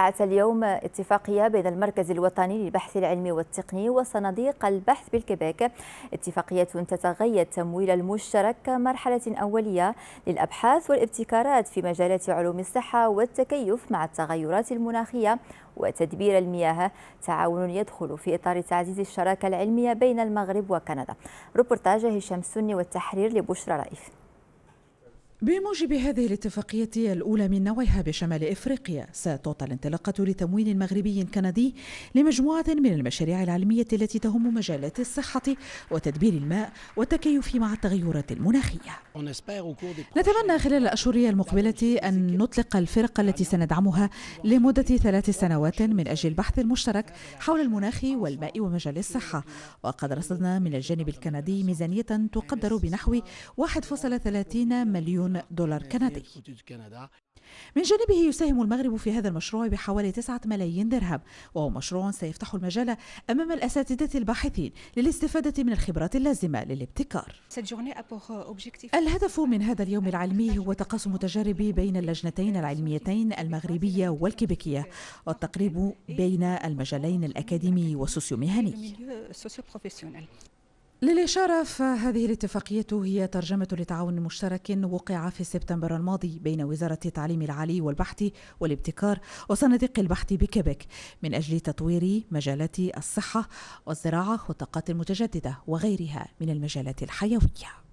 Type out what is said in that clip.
وقعت اليوم اتفاقية بين المركز الوطني للبحث العلمي والتقني وصناديق البحث بالكيبيك اتفاقية تتغير التمويل المشترك كمرحلة أولية للأبحاث والابتكارات في مجالات علوم الصحة والتكيف مع التغيرات المناخية وتدبير المياه تعاون يدخل في إطار تعزيز الشراكة العلمية بين المغرب وكندا روبرتاج هشام سني والتحرير لبشرى رائف بموجب هذه الاتفاقية الأولى من نوعها بشمال إفريقيا ستعطى الانطلاقة لتمويل مغربي كندي لمجموعة من المشاريع العلمية التي تهم مجالات الصحة وتدبير الماء والتكيف مع التغيرات المناخية نتمنى خلال الأشهر المقبلة أن نطلق الفرق التي سندعمها لمدة ثلاث سنوات من أجل البحث المشترك حول المناخ والماء ومجال الصحة وقد رصدنا من الجانب الكندي ميزانية تقدر بنحو 1.30 مليون مليون دولار كندي من جانبه يساهم المغرب في هذا المشروع بحوالي 9 ملايين درهم وهو مشروع سيفتح المجال أمام الأساتذة الباحثين للاستفادة من الخبرات اللازمة للابتكار euh, الهدف من هذا اليوم العلمي هو تقاسم تجارب بين اللجنتين العلميتين المغربية والكيبيكية والتقريب بين المجالين الأكاديمي والسوسيومهني للإشارة فهذه الاتفاقية هي ترجمة لتعاون مشترك وقع في سبتمبر الماضي بين وزارة التعليم العالي والبحث والابتكار وصناديق البحث بكيبك من أجل تطوير مجالات الصحة والزراعة والطاقات المتجددة وغيرها من المجالات الحيوية.